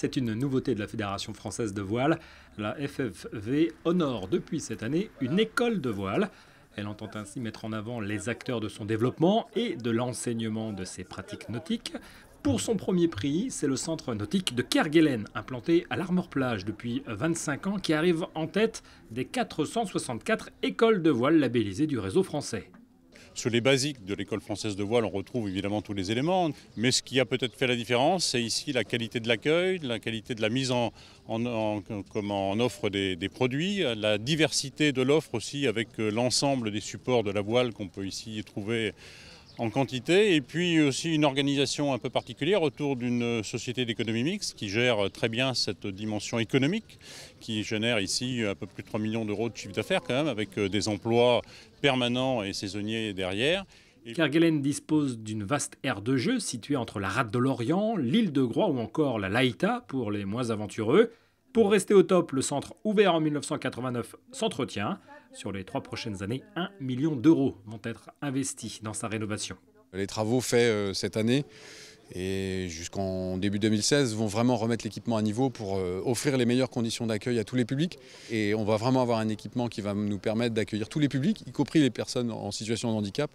C'est une nouveauté de la Fédération française de voile. La FFV honore depuis cette année une école de voile. Elle entend ainsi mettre en avant les acteurs de son développement et de l'enseignement de ses pratiques nautiques. Pour son premier prix, c'est le centre nautique de Kerguelen, implanté à l'Armor Plage depuis 25 ans, qui arrive en tête des 464 écoles de voile labellisées du réseau français. Sur les basiques de l'école française de voile, on retrouve évidemment tous les éléments, mais ce qui a peut-être fait la différence, c'est ici la qualité de l'accueil, la qualité de la mise en, offre des, des, produits, la diversité de l'offre aussi avec euh, l'ensemble des supports de la voile qu'on peut ici trouver en quantité, et puis aussi une organisation un peu particulière autour d'une société d'économie mixte qui gère très bien cette dimension économique, qui génère ici un peu plus de 3 millions d'euros de chiffre d'affaires quand même, avec euh, des emplois permanents et saisonniers derrière. Kerguelen dispose d'une vaste aire de jeu située entre la Rade de l'Orient, l'île de Groix ou encore la Laïta pour les moins aventureux. Pour rester au top, le centre ouvert en 1989 s'entretient. Sur les trois prochaines années, 1 million d'euros vont être investis dans sa rénovation. Les travaux faits euh, cette année et jusqu'en début 2016 vont vraiment remettre l'équipement à niveau pour euh, offrir les meilleures conditions d'accueil à tous les publics. Et on va vraiment avoir un équipement qui va nous permettre d'accueillir tous les publics, y compris les personnes en situation de handicap,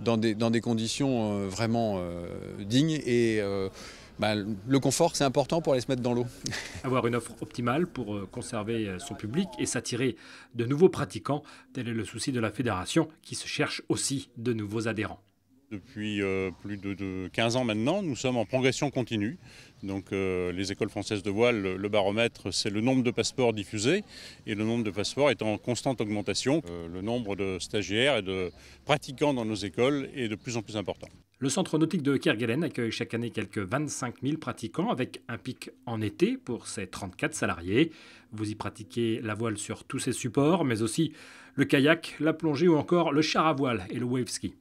dans des, conditions euh, vraiment dignes et bah, le confort, c'est important pour aller se mettre dans l'eau. Avoir une offre optimale pour euh, conserver euh, son public et s'attirer de nouveaux pratiquants, tel est le souci de la fédération qui se cherche aussi de nouveaux adhérents. Depuis euh, plus de, 15 ans maintenant, nous sommes en progression continue. Donc euh, les écoles françaises de voile, le, baromètre, c'est le nombre de passeports diffusés et le nombre de passeports est en constante augmentation. Euh, le nombre de stagiaires et de pratiquants dans nos écoles est de plus en plus important. Le centre nautique de Kerguelen accueille chaque année quelques 25 000 pratiquants avec un pic en été pour ses 34 salariés. Vous y pratiquez la voile sur tous ses supports, mais aussi le kayak, la plongée ou encore le char à voile et le wave ski.